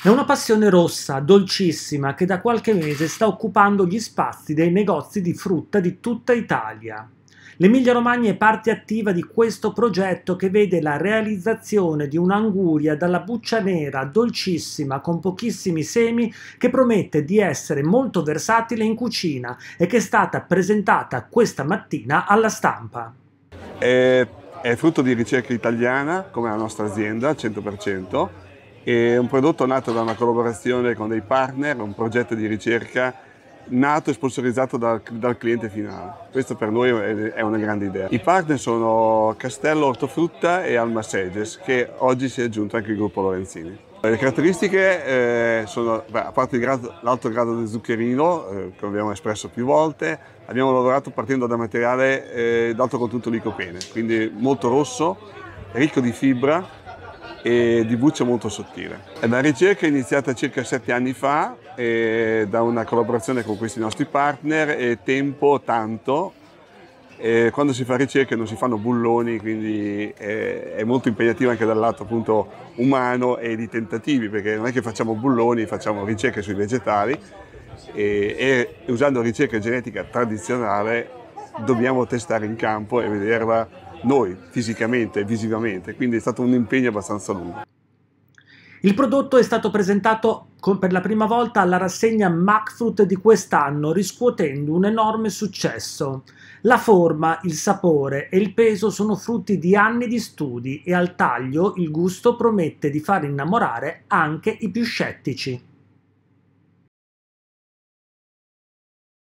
È una passione rossa, dolcissima, che da qualche mese sta occupando gli spazi dei negozi di frutta di tutta Italia. L'Emilia Romagna è parte attiva di questo progetto che vede la realizzazione di un'anguria dalla buccia nera, dolcissima, con pochissimi semi, che promette di essere molto versatile in cucina e che è stata presentata questa mattina alla stampa. È, è frutto di ricerca italiana, come la nostra azienda, al 100%. È un prodotto nato da una collaborazione con dei partner, un progetto di ricerca nato e sponsorizzato dal, dal, cliente finale. Questo per noi è, una grande idea. I partner sono Castello Ortofrutta e Alma Seges, che oggi si è aggiunto anche il gruppo Lorenzini. Le caratteristiche eh, sono, beh, a parte l'alto grado di zuccherino, eh, che abbiamo espresso più volte, abbiamo lavorato partendo da materiale eh, d'alto contenuto licopene, quindi molto rosso, ricco di fibra, e di buccia molto sottile. È una ricerca iniziata circa sette anni fa eh, da una collaborazione con questi nostri partner e tempo tanto. E quando si fa ricerca non si fanno bulloni, quindi è, eh, è molto impegnativa anche dal lato appunto umano e di tentativi, perché non è che facciamo bulloni, facciamo ricerche sui vegetali e, e usando ricerca genetica tradizionale dobbiamo testare in campo e vederla noi fisicamente e visivamente, quindi è stato un impegno abbastanza lungo. Il prodotto è stato presentato per la prima volta alla rassegna MacFruit di quest'anno, riscuotendo un enorme successo. La forma, il sapore e il peso sono frutti di anni di studi e al taglio il gusto promette di far innamorare anche i più scettici.